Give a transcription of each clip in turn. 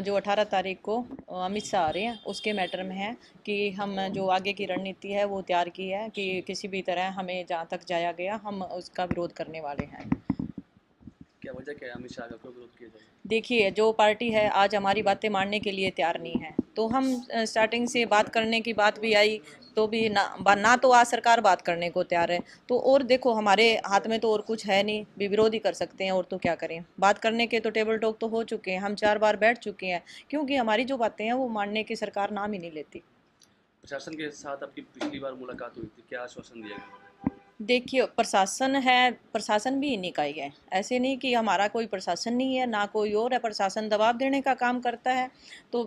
जो 18 तारीख को अमित शाह आ रहे हैं उसके मैटर में है कि हम जो आगे की रणनीति है वो तैयार की है कि किसी भी तरह हमें जहाँ तक जाया गया हम उसका विरोध करने वाले हैं क्या वजह क्या है अमित शाह का विरोध किया जाए देखिए जो पार्टी है आज हमारी बातें मानने के लिए तैयार नहीं है तो हम स्टार्टिंग से बात करने की बात भी आई तो भी ना ना तो आज सरकार बात करने को तैयार है तो और देखो हमारे हाथ में तो और कुछ है नहीं भी विरोध ही कर सकते हैं और तो क्या करें बात करने के तो टेबल टॉक तो हो चुके हैं हम चार बार बैठ चुके हैं क्योंकि हमारी जो बातें हैं वो मानने की सरकार नाम ही नहीं लेती प्रशासन के साथ आपकी पिछली बार मुलाकात हुई थी क्या आश्वासन दिया गया देखिए प्रशासन है प्रशासन भी ही है ऐसे नहीं कि हमारा कोई प्रशासन नहीं है ना कोई और है प्रशासन दबाव देने का काम करता है तो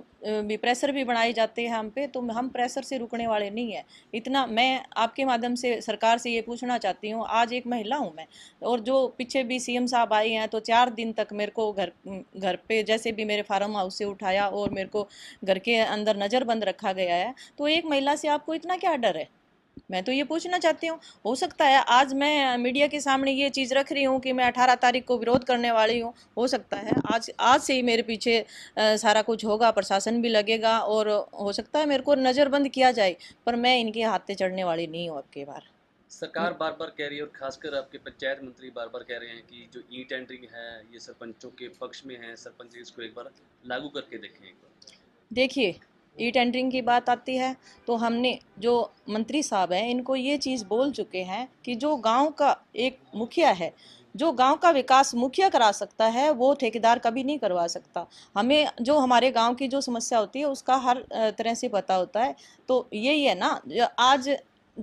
भी प्रेशर भी बनाए जाते हैं हम पे तो हम प्रेशर से रुकने वाले नहीं है इतना मैं आपके माध्यम से सरकार से ये पूछना चाहती हूँ आज एक महिला हूँ मैं और जो पीछे भी सी साहब आए हैं तो चार दिन तक मेरे को घर घर पर जैसे भी मेरे फार्म हाउस से उठाया और मेरे को घर के अंदर नज़रबंद रखा गया है तो एक महिला से आपको इतना क्या डर है मैं तो ये पूछना चाहती हूँ हो सकता है आज मैं मीडिया के सामने ये चीज़ रख रही हूँ कि मैं अठारह तारीख को विरोध करने वाली हूँ हो सकता है आज आज से ही मेरे पीछे आ, सारा कुछ होगा प्रशासन भी लगेगा और हो सकता है मेरे को नज़रबंद किया जाए पर मैं इनके हाथ से चढ़ने वाली नहीं हूँ आपके बार सरकार बार बार कह रही है और खासकर आपके पंचायत मंत्री बार बार कह रहे हैं कि जो ई टेंडरिंग है ये सरपंचों के पक्ष में है सरपंच इसको एक बार लागू करके देखें एक बार देखिए ई टेंडरिंग की बात आती है तो हमने जो मंत्री साहब हैं इनको ये चीज़ बोल चुके हैं कि जो गांव का एक मुखिया है जो गांव का विकास मुखिया करा सकता है वो ठेकेदार कभी नहीं करवा सकता हमें जो हमारे गांव की जो समस्या होती है उसका हर तरह से पता होता है तो यही है ना आज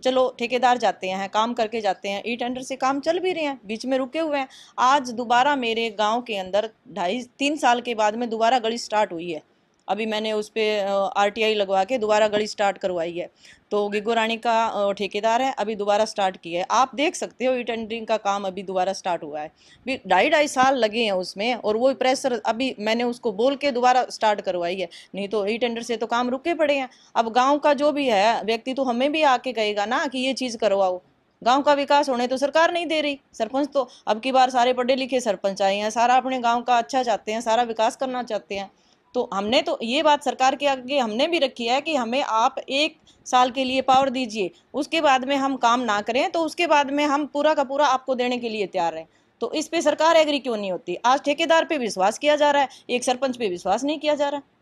चलो ठेकेदार जाते हैं काम करके जाते हैं ई टेंडर से काम चल भी रहे हैं बीच में रुके हुए हैं आज दोबारा मेरे गांव के अंदर ढाई तीन साल के बाद में दोबारा गली स्टार्ट हुई है अभी मैंने उस पर आर लगवा के दोबारा गड़ी स्टार्ट करवाई है तो गिगो रानी का ठेकेदार है अभी दोबारा स्टार्ट किया है आप देख सकते हो ई टेंडरिंग का काम अभी दोबारा स्टार्ट हुआ है भी ढाई ढाई साल लगे हैं उसमें और वो प्रेशर अभी मैंने उसको बोल के दोबारा स्टार्ट करवाई है नहीं तो ई टेंडर से तो काम रुके पड़े हैं अब गाँव का जो भी है व्यक्ति तो हमें भी आके कहेगा ना कि ये चीज़ करवाओ गांव का विकास होने तो सरकार नहीं दे रही सरपंच तो अब की बार सारे पढ़े लिखे सरपंच आए हैं सारा अपने गांव का अच्छा चाहते हैं सारा विकास करना चाहते हैं तो हमने तो ये बात सरकार के आगे हमने भी रखी है कि हमें आप एक साल के लिए पावर दीजिए उसके बाद में हम काम ना करें तो उसके बाद में हम पूरा का पूरा आपको देने के लिए तैयार हैं तो इस पे सरकार एग्री क्यों नहीं होती आज ठेकेदार पे विश्वास किया जा रहा है एक सरपंच पे विश्वास नहीं किया जा रहा है